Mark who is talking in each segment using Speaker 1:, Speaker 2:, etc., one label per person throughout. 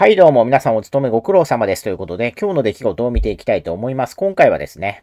Speaker 1: はいどうも皆さんお勤めご苦労様ですということで今日の出来事を見ていきたいと思います。今回はですね、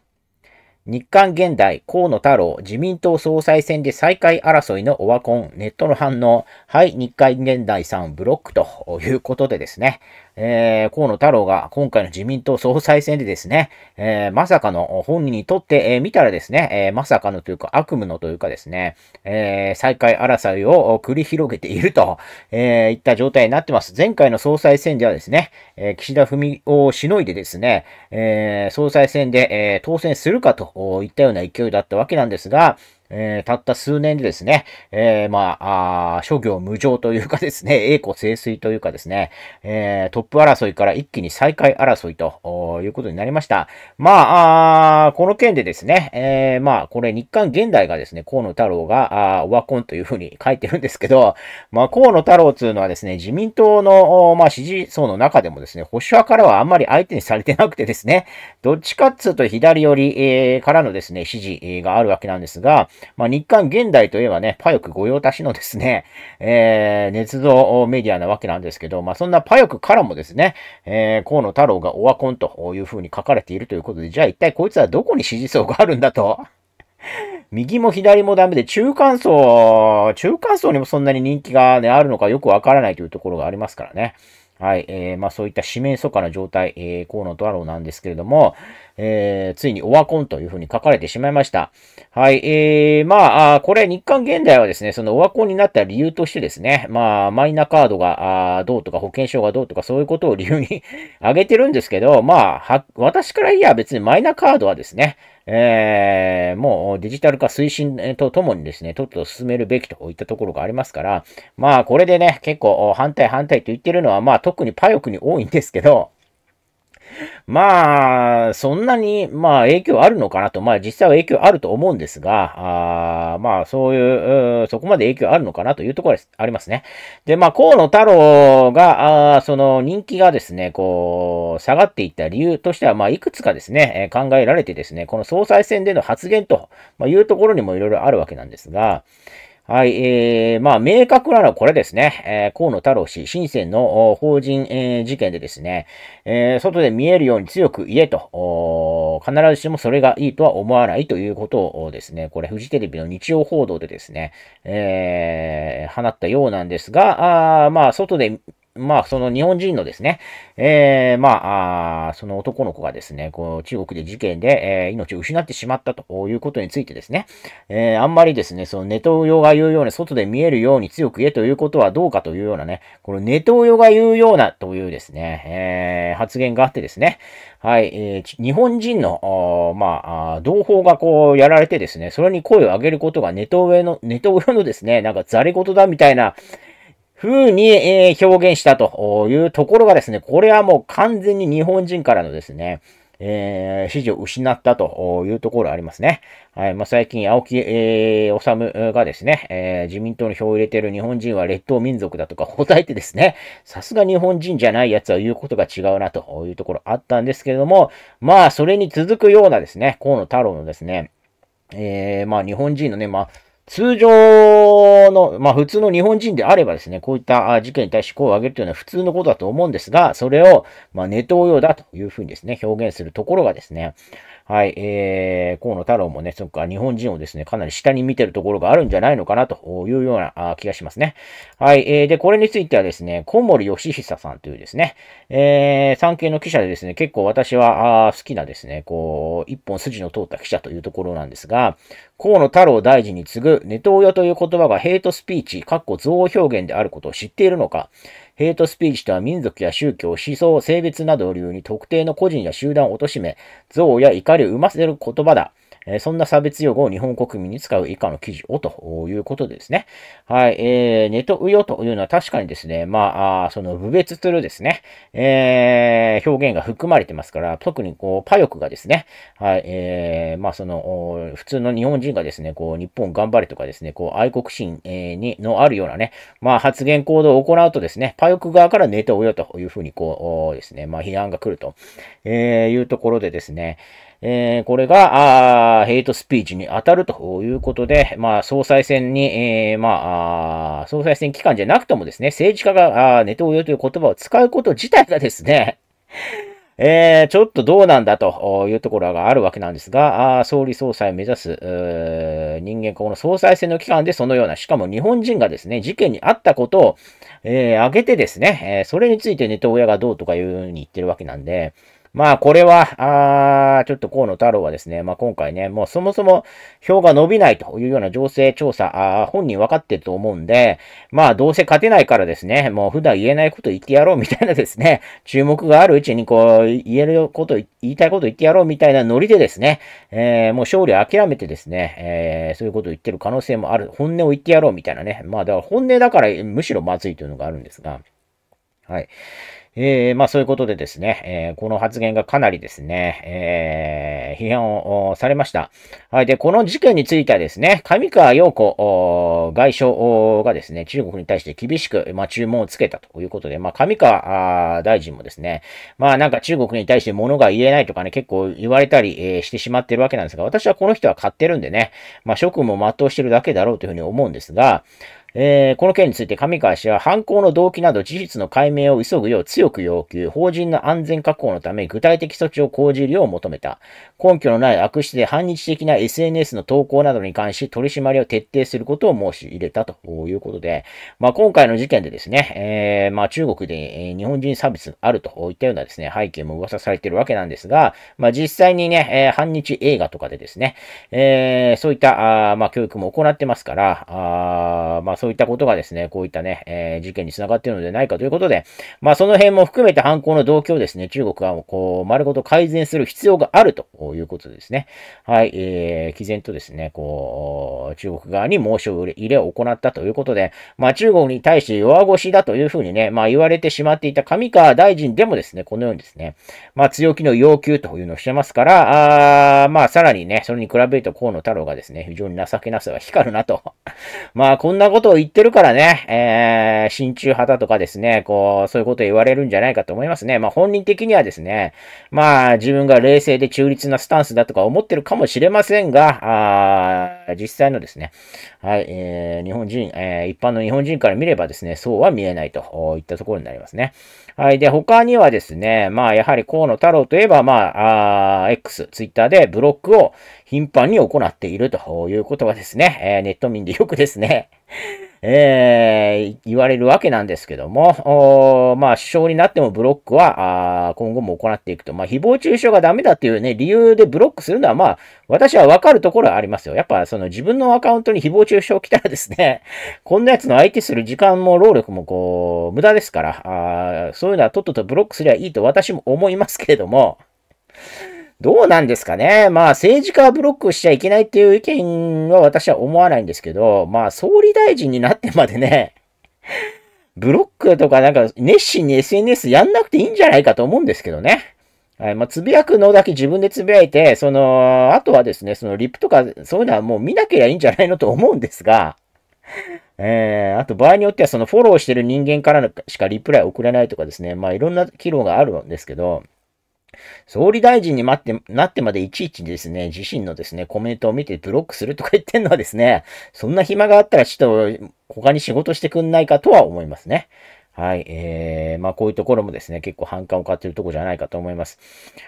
Speaker 1: 日韓現代河野太郎自民党総裁選で再開争いのオワコンネットの反応はい日韓現代さんブロックということでですねえー、河野太郎が今回の自民党総裁選でですね、えー、まさかの、本人にとって、えー、見たらですね、えまさかのというか悪夢のというかですね、え再開争いを繰り広げていると、えいった状態になってます。前回の総裁選ではですね、え岸田文雄をしのいでですね、え総裁選で、え当選するかといったような勢いだったわけなんですが、えー、たった数年でですね、えー、まあ、あ諸行無常というかですね、栄枯盛衰というかですね、えー、トップ争いから一気に再開争いということになりました。まあ、あこの件でですね、えー、まあ、これ日刊現代がですね、河野太郎が、あオワコンというふうに書いてるんですけど、まあ、河野太郎というのはですね、自民党の、まあ、支持層の中でもですね、保守派からはあんまり相手にされてなくてですね、どっちかっつうと左寄り、えー、からのですね、支持があるわけなんですが、まあ、日韓現代といえばね、パヨク御用達のですね、えー、捏造メディアなわけなんですけど、まあ、そんなパヨクからもですね、えー、河野太郎がオワコンという風に書かれているということで、じゃあ一体こいつはどこに支持層があるんだと。右も左もダメで、中間層、中間層にもそんなに人気がね、あるのかよくわからないというところがありますからね。はい、えー、まあそういった四面楚歌な状態、えー、河野太郎なんですけれども、えー、ついにオワコンというふうに書かれてしまいました。はい、えー、まあ、これ日韓現代はですね、そのオワコンになった理由としてですね、まあ、マイナカードがどうとか保険証がどうとかそういうことを理由に 挙げてるんですけど、まあ、は、私から言いや別にマイナカードはですね、えー、もうデジタル化推進とともにですね、とっと進めるべきといったところがありますから、まあこれでね、結構反対反対と言ってるのは、まあ特にパヨクに多いんですけど、まあ、そんなに、まあ、影響あるのかなと、まあ、実際は影響あると思うんですが、あまあ、そういう、そこまで影響あるのかなというところです、ありますね。で、まあ、河野太郎が、あその人気がですね、こう、下がっていった理由としては、まあ、いくつかですね、考えられてですね、この総裁選での発言というところにもいろいろあるわけなんですが、はい、えー、まあ、明確なのはこれですね。えー、河野太郎氏、深鮮の法人、えー、事件でですね、えー、外で見えるように強く言えと、必ずしもそれがいいとは思わないということをですね、これ、フジテレビの日曜報道でですね、えー、放ったようなんですが、あまあ、外でまあ、その日本人のですね、えー、まああ、その男の子がですね、こう中国で事件で、えー、命を失ってしまったということについてですね、えー、あんまりですね、そのネトウヨが言うように外で見えるように強く言えということはどうかというようなね、このネトウヨが言うようなというですね、えー、発言があってですね、はい、えー、日本人の、まあ、同胞がこうやられてですね、それに声を上げることがネトウヨの、ネトウヨのですね、なんかザレ事だみたいな、風に、え表現したというところがですね、これはもう完全に日本人からのですね、えー、支持を失ったというところありますね。はい。まあ、最近、青木、えー、治がですね、えー、自民党の票を入れている日本人は列島民族だとか答えてですね、さすが日本人じゃない奴は言うことが違うなというところあったんですけれども、まあ、それに続くようなですね、河野太郎のですね、えー、まあ、日本人のね、まあ、通常の、まあ普通の日本人であればですね、こういった事件に対して声を上げるというのは普通のことだと思うんですが、それを、まあネトウヨだというふうにですね、表現するところがですね、はい、えー、河野太郎もね、そっか、日本人をですね、かなり下に見てるところがあるんじゃないのかなというような気がしますね。はい、えー、で、これについてはですね、小森義久さんというですね、えー、産経の記者でですね、結構私は好きなですね、こう、一本筋の通った記者というところなんですが、河野太郎大臣に次ぐ、ネトウヨという言葉がヘイトスピーチ、かっこ憎悪表現であることを知っているのか、ヘイトスピーチとは民族や宗教、思想、性別などを理由に特定の個人や集団を貶め、憎悪や怒りを生ませる言葉だ。えそんな差別用語を日本国民に使う以下の記事をということですね。はい、えー、ネトウヨというのは確かにですね、まあ、その、部別するですね、えー、表現が含まれてますから、特にこう、パヨクがですね、はい、えー、まあ、その、普通の日本人がですね、こう、日本頑張れとかですね、こう、愛国心、えに、のあるようなね、まあ、発言行動を行うとですね、パヨク側からネトウヨというふうに、こう、ですね、まあ、批判が来ると、えいうところでですね、えー、これが、あヘイトスピーチに当たるということで、まあ、総裁選に、えー、まあ、総裁選期間じゃなくてもですね、政治家が、あネトウヨという言葉を使うこと自体がですね、えー、ちょっとどうなんだというところがあるわけなんですが、あ総理総裁を目指す、人間、この総裁選の期間でそのような、しかも日本人がですね、事件にあったことを、えー、挙げてですね、えー、それについてネトウヨがどうとかいうふうに言ってるわけなんで、まあ、これは、あちょっと河野太郎はですね、まあ今回ね、もうそもそも票が伸びないというような情勢調査、あ本人分かってると思うんで、まあどうせ勝てないからですね、もう普段言えないこと言ってやろうみたいなですね、注目があるうちにこう、言えること、言いたいこと言ってやろうみたいなノリでですね、えー、もう勝利諦めてですね、えー、そういうことを言ってる可能性もある。本音を言ってやろうみたいなね。まあだから本音だからむしろまずいというのがあるんですが、はい。えー、まあそういうことでですね、えー、この発言がかなりですね、えー、批判をされました。はい。で、この事件についてはですね、上川陽子外相がですね、中国に対して厳しく、まあ、注文をつけたということで、まあ上川大臣もですね、まあなんか中国に対して物が言えないとかね、結構言われたり、えー、してしまってるわけなんですが、私はこの人は買ってるんでね、まあ職務を全うしてるだけだろうというふうに思うんですが、えー、この件について上川氏は犯行の動機など事実の解明を急ぐよう強く要求、法人の安全確保のため具体的措置を講じるよう求めた。根拠のない悪質で反日的な SNS の投稿などに関し取り締まりを徹底することを申し入れたということで、まあ、今回の事件でですね、えー、まあ、中国で日本人差別あるといったようなですね、背景も噂されているわけなんですが、まあ、実際にね、えー、反日映画とかでですね、えー、そういった、あまあ、教育も行ってますから、あまあ、そういったことがですね、こういったね、えー、事件につながっているのではないかということで、まあ、その辺も含めて犯行の動機をですね、中国はこう、丸ごと改善する必要があるとということですね。はい、えー、毅然とですね、こう、中国側に申し入れを行ったということで、まあ、中国に対して弱腰だというふうにね、まあ、言われてしまっていた上川大臣でもですね、このようにですね、まあ、強気の要求というのをしてますから、あまあ、さらにね、それに比べると河野太郎がですね、非常に情けなさが光るなと。まあ、こんなことを言ってるからね、えー、親中派だとかですね、こう、そういうことを言われるんじゃないかと思いますね。まあ、本人的にはですね、まあ、自分が冷静で中立ななスタンスだとか思ってるかもしれませんが、あ実際のですね、はい、えー、日本人、えー、一般の日本人から見ればですね、そうは見えないといったところになりますね。はい。で、他にはですね、まあ、やはり河野太郎といえば、まあ、あ X、ツイッターでブロックを頻繁に行っているということはですね、えー、ネット民でよくですねえー、言われるわけなんですけども、まあ、首相になってもブロックは、あ今後も行っていくと。まあ、誹謗中傷がダメだっていうね、理由でブロックするのは、まあ、私はわかるところはありますよ。やっぱ、その自分のアカウントに誹謗中傷来たらですね、こんなやつの相手する時間も労力もこう、無駄ですから、あそういうのはとっととブロックすりゃいいと私も思いますけれども、どうなんですかね。まあ、政治家はブロックしちゃいけないっていう意見は私は思わないんですけど、まあ、総理大臣になってまでね、ブロックとかなんか熱心に SNS やんなくていいんじゃないかと思うんですけどね。はい。まあ、つぶやくのだけ自分でつぶやいて、その、あとはですね、そのリプとか、そういうのはもう見なきゃいいんじゃないのと思うんですが、えー、あと場合によってはそのフォローしてる人間からしかリプライ送れないとかですね、まあいろんな機能があるんですけど、総理大臣に待って、なってまでいちいちですね、自身のですね、コメントを見てブロックするとか言ってんのはですね、そんな暇があったらちょっと他に仕事してくんないかとは思いますね。はい。えー、まあ、こういうところもですね、結構反感を買ってるとこじゃないかと思います。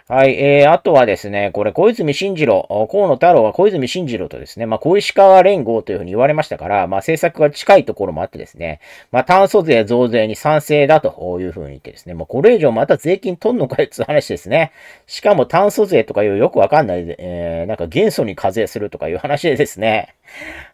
Speaker 1: はい。えー、あとはですね、これ、小泉進次郎、河野太郎は小泉進次郎とですね、まあ、小石川連合というふうに言われましたから、まあ、政策が近いところもあってですね、まあ、炭素税増税に賛成だというふうに言ってですね、まあ、これ以上また税金取んのかよって話ですね。しかも炭素税とかいうよくわかんない、えー、なんか元素に課税するとかいう話でですね、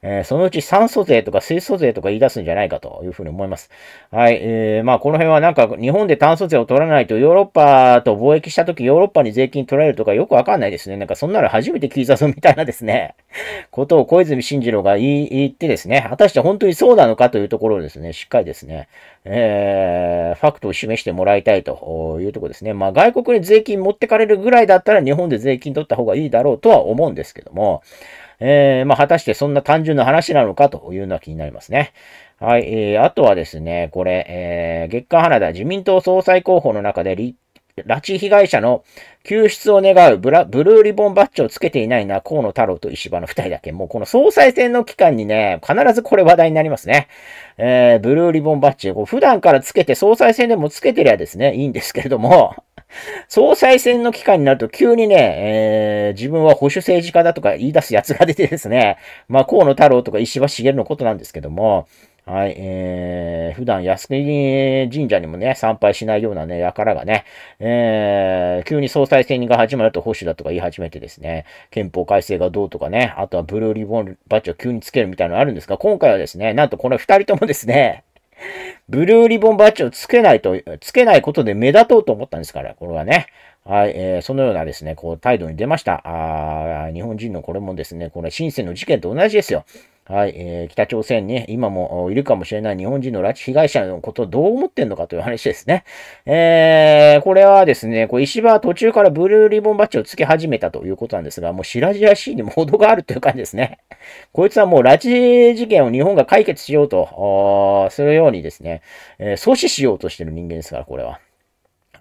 Speaker 1: えー、そのうち酸素税とか水素税とか言い出すんじゃないかというふうに思います。はい。えー、まあ、この辺はなんか、日本で炭素税を取らないと、ヨーロッパと貿易したとき、ヨーロッパに税金取られるとかよくわかんないですね。なんか、そんなの初めて聞いたぞみたいなですね、ことを小泉進次郎が言ってですね、果たして本当にそうなのかというところをですね、しっかりですね、えー、ファクトを示してもらいたいというところですね。まあ、外国に税金持ってかれるぐらいだったら、日本で税金取った方がいいだろうとは思うんですけども、えー、まあ、果たしてそんな単純な話なのかというのは気になりますね。はい、えー、あとはですね、これ、えー、月刊花田自民党総裁候補の中で立拉致被害者の救出を願うブラブルーリボンバッジをつけていないな、河野太郎と石破の二人だけ。もうこの総裁選の期間にね、必ずこれ話題になりますね。えー、ブルーリボンバッジ。こう普段からつけて、総裁選でもつけてりゃですね、いいんですけれども、総裁選の期間になると急にね、えー、自分は保守政治家だとか言い出す奴が出てですね、まあ河野太郎とか石破茂のことなんですけども、はい、えー、普段靖国神社にもね、参拝しないようなね、輩がね、えー、急に総裁選が始まると保守だとか言い始めてですね、憲法改正がどうとかね、あとはブルーリボンバッジを急につけるみたいなのあるんですが、今回はですね、なんとこの二人ともですね、ブルーリボンバッジをつけないと、つけないことで目立とうと思ったんですから、これはね。はい、えー、そのようなですね、こう、態度に出ました。あ日本人のこれもですね、これ、新生の事件と同じですよ。はい、えー、北朝鮮に、ね、今もいるかもしれない日本人の拉致被害者のことをどう思ってんのかという話ですね。えー、これはですね、こう石破は途中からブルーリボンバッジを付け始めたということなんですが、もう白々しいにも程があるという感じですね。こいつはもう拉致事件を日本が解決しようと、するようにですね、えー、阻止しようとしてる人間ですから、これは。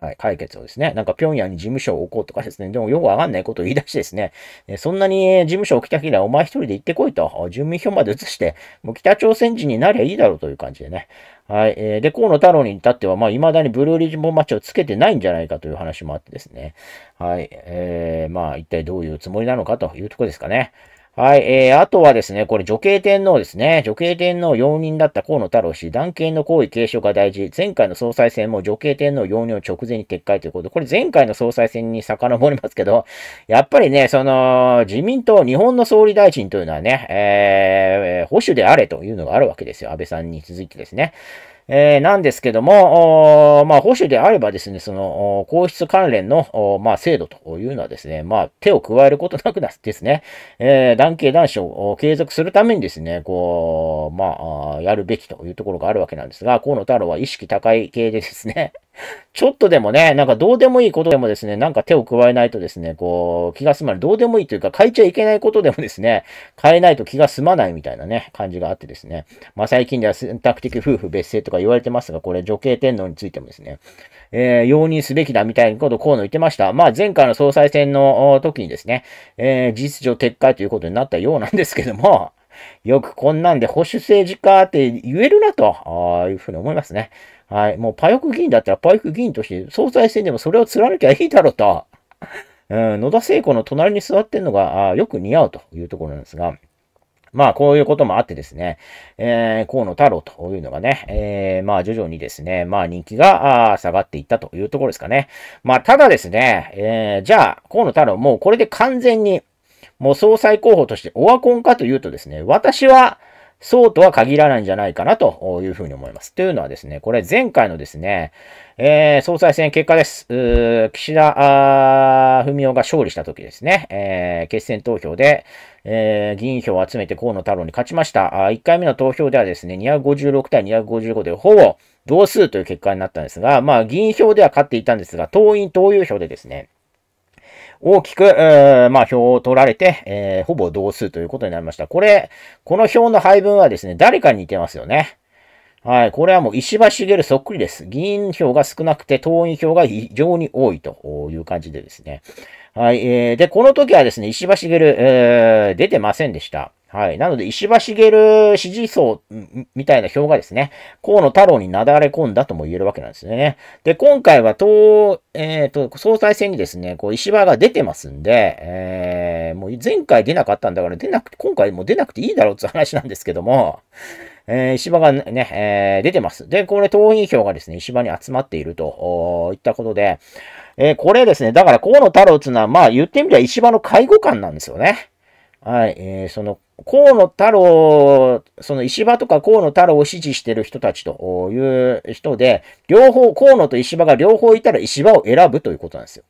Speaker 1: はい、解決をですね、なんか平壌に事務所を置こうとかですね、でもよくわかんないことを言い出してですね、そんなに事務所を置きたきりゃお前一人で行ってこいと、住民票まで移して、もう北朝鮮人になりゃいいだろうという感じでね。はい。えー、で、河野太郎に至っては、まあ、未だにブルーリボンマッチをつけてないんじゃないかという話もあってですね。はい。えー、まあ、一体どういうつもりなのかというとこですかね。はい、えー、あとはですね、これ女系天皇ですね。女系天皇容認だった河野太郎氏、男系の行為継承が大事。前回の総裁選も女系天皇容認を直前に撤回ということで、これ前回の総裁選に遡りますけど、やっぱりね、その、自民党、日本の総理大臣というのはね、えー、保守であれというのがあるわけですよ。安倍さんに続いてですね。えー、なんですけども、まあ、保守であればですね、その、皇室関連の、まあ、制度というのはですね、まあ、手を加えることなくなですね、えー、男系男子を継続するためにですね、こう、まあ、やるべきというところがあるわけなんですが、河野太郎は意識高い系でですねちょっとでもね、なんかどうでもいいことでもですね、なんか手を加えないとですね、こう、気が済まない。どうでもいいというか、変えちゃいけないことでもですね、変えないと気が済まないみたいなね、感じがあってですね。まあ最近では選択的夫婦別姓とか言われてますが、これ女系天皇についてもですね、えー、容認すべきだみたいなことをうの言ってました。まあ前回の総裁選の時にですね、えー、事実上撤回ということになったようなんですけども、よくこんなんで保守政治家って言えるなと、あいうふうに思いますね。はい。もうパヨク議員だったらパヨク議員として総裁選でもそれを貫きゃいいだろうと。うん、野田聖子の隣に座ってんのがあよく似合うというところなんですが。まあ、こういうこともあってですね、えー、河野太郎というのがね、えー、まあ、徐々にですね、まあ、人気が下がっていったというところですかね。まあ、ただですね、えー、じゃあ、河野太郎、もうこれで完全に、もう総裁候補としてオワコンかというとですね、私は、そうとは限らないんじゃないかなというふうに思います。というのはですね、これ前回のですね、えー、総裁選結果です。岸田文雄が勝利した時ですね、えー、決選投票で、えー、議員票を集めて河野太郎に勝ちました。あ1回目の投票ではですね、256対255でほぼ同数という結果になったんですが、まあ議員票では勝っていたんですが、党員党友票でですね、大きく、まあ、票を取られて、えー、ほぼ同数ということになりました。これ、この票の配分はですね、誰かに似てますよね。はい。これはもう石破茂そっくりです。議員票が少なくて、党員票が非常に多いという感じでですね。はい。えー、で、この時はですね、石破茂、えー、出てませんでした。はい。なので、石破茂支持層みたいな票がですね、河野太郎になだれ込んだとも言えるわけなんですね。で、今回は党、えっ、ー、と、総裁選にですね、こう、石破が出てますんで、えー、もう前回出なかったんだから出なくて、今回もう出なくていいだろうって話なんですけども、えー、石破がね、えー、出てます。で、これ党員票がですね、石破に集まっているといったことで、えー、これですね、だから河野太郎っていうのは、まあ言ってみれば石破の介護官なんですよね。はい、えー、その河野太郎、その石破とか河野太郎を支持してる人たちという人で、両方、河野と石破が両方いたら石破を選ぶということなんですよ。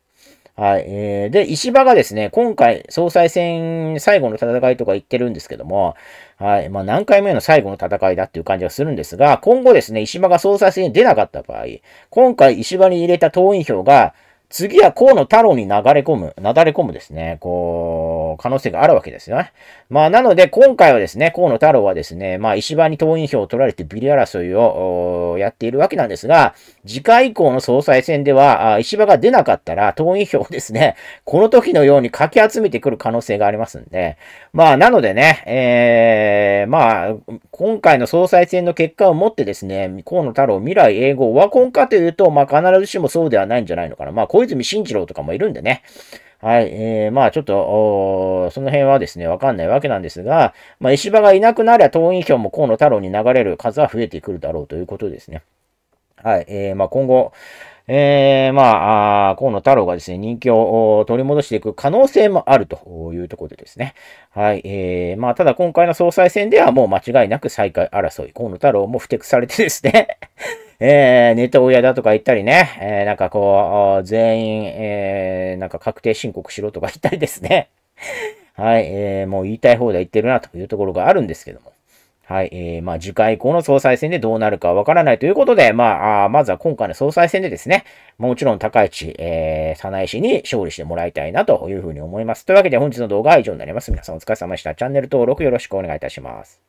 Speaker 1: はい。えー、で、石破がですね、今回、総裁選最後の戦いとか言ってるんですけども、はい。まあ、何回目の最後の戦いだっていう感じがするんですが、今後ですね、石破が総裁選に出なかった場合、今回石破に入れた党員票が、次は河野太郎に流れ込む、なだれ込むですね。こう、可能性があるわけですよね。まあ、なので、今回はですね、河野太郎はですね、まあ、石破に党員票を取られてビリ争いをやっているわけなんですが、次回以降の総裁選では、石破が出なかったら、党員票をですね、この時のようにかき集めてくる可能性がありますんで、まあ、なのでね、えー、まあ、今回の総裁選の結果をもってですね、河野太郎、未来永劫、オワコンかというと、まあ、必ずしもそうではないんじゃないのかな。まあ、小泉進次郎とかもいるんでね、はい。えー、まあちょっと、その辺はですね、わかんないわけなんですが、まあ石破がいなくなりゃ党員票も河野太郎に流れる数は増えてくるだろうということですね。はい。えー、まあ今後、えー、まああ、河野太郎がですね、人気を取り戻していく可能性もあるというところでですね。はい。えー、まあ、ただ今回の総裁選ではもう間違いなく再開争い、河野太郎も不適されてですねえー、ネタ親だとか言ったりね、えー、なんかこう、全員、えー、なんか確定申告しろとか言ったりですね。はい、えー、もう言いたい放題言ってるなというところがあるんですけども。はい、えー、まあ、次回以降の総裁選でどうなるかわからないということで、まあ、まずは今回の総裁選でですね、もちろん高市、えー、早苗氏に勝利してもらいたいなというふうに思います。というわけで本日の動画は以上になります。皆さんお疲れ様でした。チャンネル登録よろしくお願いいたします。